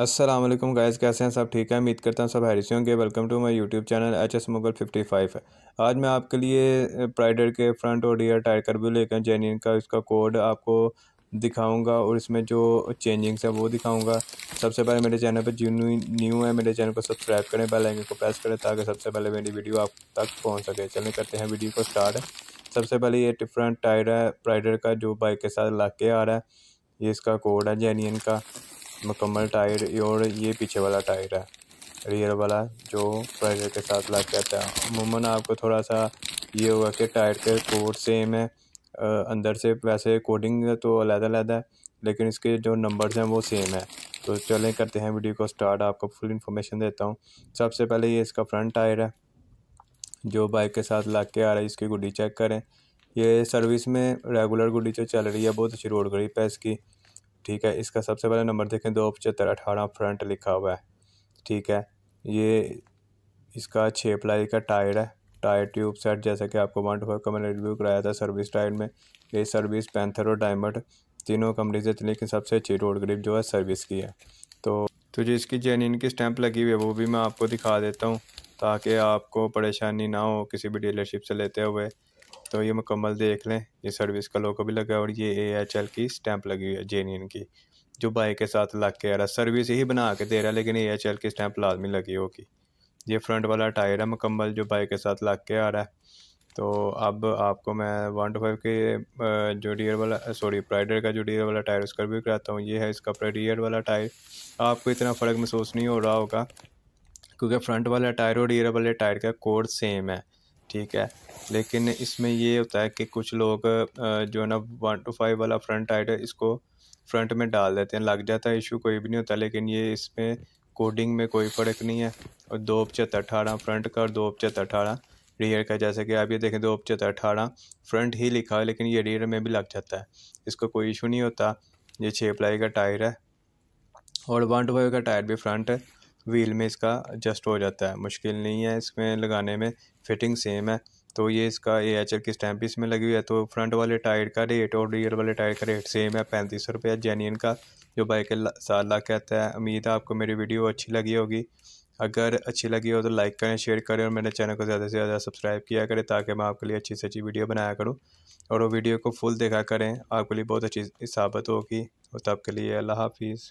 अस्सलाम वालेकुम गाइस कैसे हैं सब ठीक है उम्मीद करता हूँ सब हैरिस होंगे welcome to my YouTube channel H S Mughal fifty five है आज मैं आपके लिए प्राइडर के फ्रंट और रियर टायर कर्ब्यू लेकर जेनियन का इसका कोड आपको दिखाऊंगा और इसमें जो चेंजिंग्स है वो दिखाऊंगा सबसे पहले मेरे चैनल पर जो न्यू है मेरे चैनल को सब्सक्राइब करें पहले आइकन को प्रेस करें ताकि सबसे पहले मेरी वीडियो आप तक पहुँच सके चलें करते हैं वीडियो को स्टार्ट सबसे पहले ये डिफरेंट टायर है प्राइडर का जो बाइक के साथ ला के आ रहा है ये इसका कोड है जेनियन का मुकम्मल टायर और ये पीछे वाला टायर है रियर वाला जो पैडल के साथ लग जाता है अमूमन आपको थोड़ा सा ये होगा कि टायर के कोड सेम है अंदर से वैसे कोडिंग तो अलग अलग है लेकिन इसके जो नंबर्स हैं वो सेम है तो चलें करते हैं वीडियो को स्टार्ट आपको फुल इन्फॉर्मेशन देता हूँ सबसे पहले ये इसका फ्रंट टायर है जो बाइक के साथ लग के आ रहा है इसकी गुड्डी चेक करें ये सर्विस में रेगुलर गुड्डी जो चल रही है बहुत अच्छी रोड गरीब है इसकी ठीक है इसका सबसे पहले नंबर देखें दो पचहत्तर अठारह फ्रंट लिखा हुआ है ठीक है ये इसका छः प्लाई का टायर है टायर ट्यूब सेट जैसा कि आपको वन टू का मैंने रिव्यू कराया था सर्विस टायर में ये सर्विस पैंथर और डायमंड तीनों से थी लेकिन सबसे अच्छी रोड ग्रिप जो है सर्विस की है तो तो इसकी जेनिन की स्टैंप लगी हुई है वो भी मैं आपको दिखा देता हूँ ताकि आपको परेशानी ना हो किसी भी डीलरशिप से लेते हुए तो ये मुकम्मल देख लें ये सर्विस का लोगो भी लगा और ये ए एच एल की स्टैंप लगी हुई है जेनियन की जो बाइक के साथ लग के आ रहा सर्विस यही बना के दे रहा है लेकिन ए एच एल की स्टैंप लाजमी लगी होगी ये फ्रंट वाला टायर है मुकम्मल जो बाइक के साथ लग के आ रहा है तो अब आपको मैं वन टू फाइव के जो डियर वाला सॉरी प्राइडर का जो डियर वाला टायर उसका भी कराता हूँ ये है इसका प्राइडियर वाला टायर आपको इतना फ़र्क महसूस नहीं हो रहा होगा क्योंकि फ्रंट वाला टायर और डियर वाले टायर का कोड सेम है ठीक है लेकिन इसमें ये होता है कि कुछ लोग जो है ना वन टू फाइव वाला फ्रंट हाइट इसको फ्रंट में डाल देते हैं लग जाता है इशू कोई भी नहीं होता लेकिन ये इसमें कोडिंग में कोई फ़र्क नहीं है और दो पचहत्तर अठारह फ्रंट का और दो पचहत्तर अठारह रियर का जैसे कि आप ये देखें दो पचहत्तर अठारह फ्रंट ही लिखा है लेकिन ये रियर में भी लग जाता है इसका कोई इशू नहीं होता ये छः प्लाई का टायर है और वन टू फाइव का टायर भी फ्रंट है व्हील में इसका एडजस्ट हो जाता है मुश्किल नहीं है इसमें लगाने में फिटिंग सेम है तो ये इसका ए एच एल की स्टैंप इसमें लगी हुई है तो फ्रंट वाले टायर का रेट और रियर वाले टायर का रेट सेम है पैंतीस सौ रुपया जेन्यन का जो बाइक के साल लाख कहता है उम्मीद है आपको मेरी वीडियो अच्छी लगी होगी अगर अच्छी लगी हो तो लाइक करें शेयर करें और मेरे चैनल को ज़्यादा से ज़्यादा सब्सक्राइब किया करें ताकि मैं आपके लिए अच्छी से अच्छी वीडियो बनाया करूँ और वो वीडियो को फुल देखा करें आपके लिए बहुत अच्छी साबित होगी और तब के लिए अल्लाह हाफिज़